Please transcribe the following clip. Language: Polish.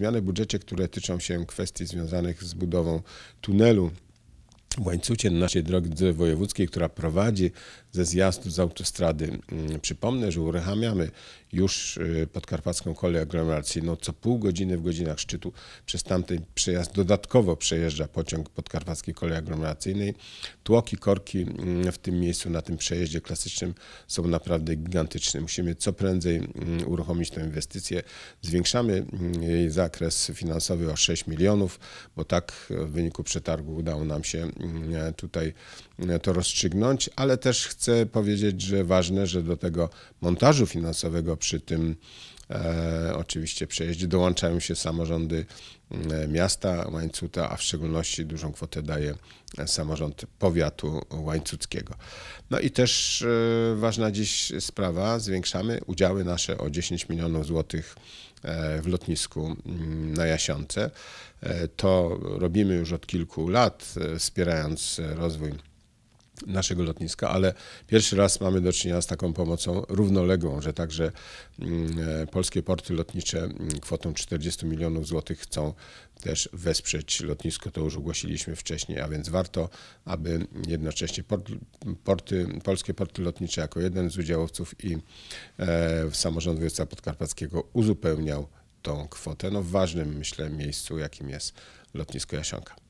zmiany w budżecie, które tyczą się kwestii związanych z budową tunelu w łańcucie na naszej drodze wojewódzkiej, która prowadzi ze zjazdu z autostrady. Mm, przypomnę, że uruchamiamy już y, podkarpacką koleję aglomeracyjną. No, co pół godziny w godzinach szczytu przez tamten przejazd dodatkowo przejeżdża pociąg podkarpackiej kolei aglomeracyjnej. Tłoki, korki mm, w tym miejscu, na tym przejeździe klasycznym są naprawdę gigantyczne. Musimy co prędzej mm, uruchomić tę inwestycję. Zwiększamy jej zakres finansowy o 6 milionów, bo tak w wyniku przetargu udało nam się E, tutaj e, to rozstrzygnąć, ale też chcę powiedzieć, że ważne, że do tego montażu finansowego przy tym E, oczywiście przejeździe dołączają się samorządy mm, miasta Łańcuta, a w szczególności dużą kwotę daje samorząd powiatu łańcuckiego. No i też e, ważna dziś sprawa, zwiększamy udziały nasze o 10 milionów złotych e, w lotnisku mm, na Jasiące. To robimy już od kilku lat, wspierając rozwój naszego lotniska, ale pierwszy raz mamy do czynienia z taką pomocą równoległą, że także mm, e, polskie porty lotnicze mm, kwotą 40 milionów złotych chcą też wesprzeć lotnisko, to już ogłosiliśmy wcześniej, a więc warto, aby jednocześnie port, porty, polskie porty lotnicze jako jeden z udziałowców i e, samorząd województwa podkarpackiego uzupełniał tą kwotę no, w ważnym, myślę, miejscu, jakim jest lotnisko Jasionka.